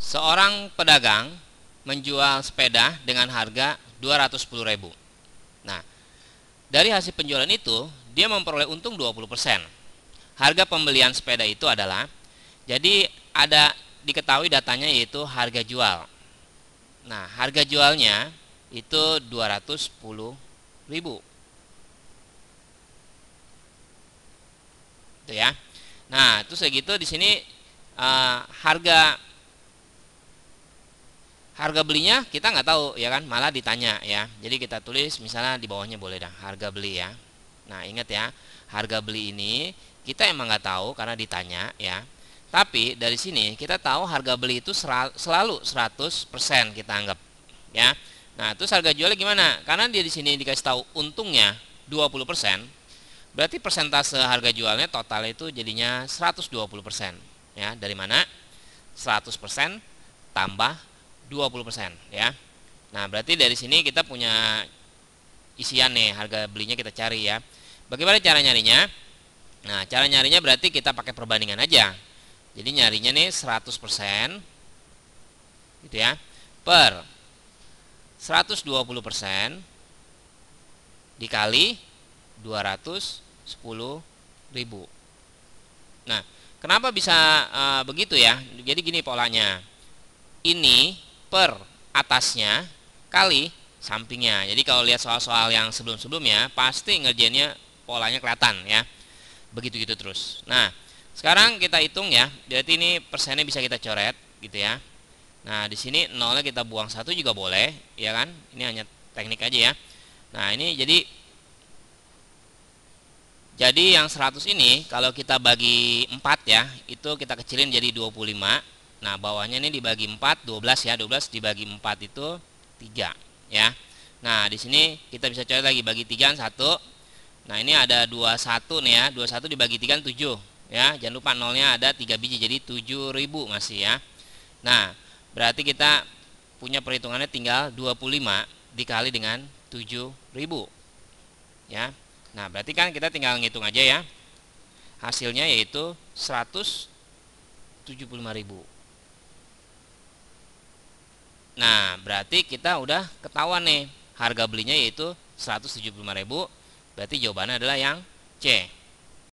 Seorang pedagang menjual sepeda dengan harga 210.000. Nah, dari hasil penjualan itu dia memperoleh untung 20%. Harga pembelian sepeda itu adalah jadi ada diketahui datanya yaitu harga jual. Nah, harga jualnya itu 210.000. Itu ya. Nah, itu segitu di sini uh, harga harga belinya kita nggak tahu ya kan malah ditanya ya jadi kita tulis misalnya di bawahnya boleh dah harga beli ya nah ingat ya harga beli ini kita emang nggak tahu karena ditanya ya tapi dari sini kita tahu harga beli itu selalu 100% kita anggap ya nah terus harga jualnya gimana karena dia di sini dikasih tahu untungnya 20% berarti persentase harga jualnya total itu jadinya 120% ya dari mana 100% tambah 20% ya. Nah, berarti dari sini kita punya isian nih harga belinya kita cari ya. Bagaimana cara nyarinya? Nah, cara nyarinya berarti kita pakai perbandingan aja. Jadi nyarinya nih 100% gitu ya per 120% dikali 210 Nah, kenapa bisa e, begitu ya? Jadi gini polanya. Ini per atasnya kali sampingnya. Jadi kalau lihat soal-soal yang sebelum-sebelumnya pasti ngerjainnya polanya kelihatan ya. Begitu gitu terus. Nah, sekarang kita hitung ya. Berarti ini persennya bisa kita coret gitu ya. Nah, di sini nolnya kita buang satu juga boleh, ya kan? Ini hanya teknik aja ya. Nah, ini jadi jadi yang 100 ini kalau kita bagi 4 ya, itu kita kecilin jadi 25 Nah, bawahnya ini dibagi 4, 12 ya. 12 dibagi 4 itu 3 ya. Nah, di sini kita bisa coret lagi bagi 3 1. Nah, ini ada 21 nih ya. 21 dibagi 3 7 ya. Jangan lupa nolnya ada 3 biji jadi 7000 masih ya. Nah, berarti kita punya perhitungannya tinggal 25 dikali dengan 7000. Ya. Nah, berarti kan kita tinggal ngitung aja ya. Hasilnya yaitu 175.000. Nah, berarti kita udah ketahuan nih harga belinya yaitu 175.000. Berarti jawabannya adalah yang C.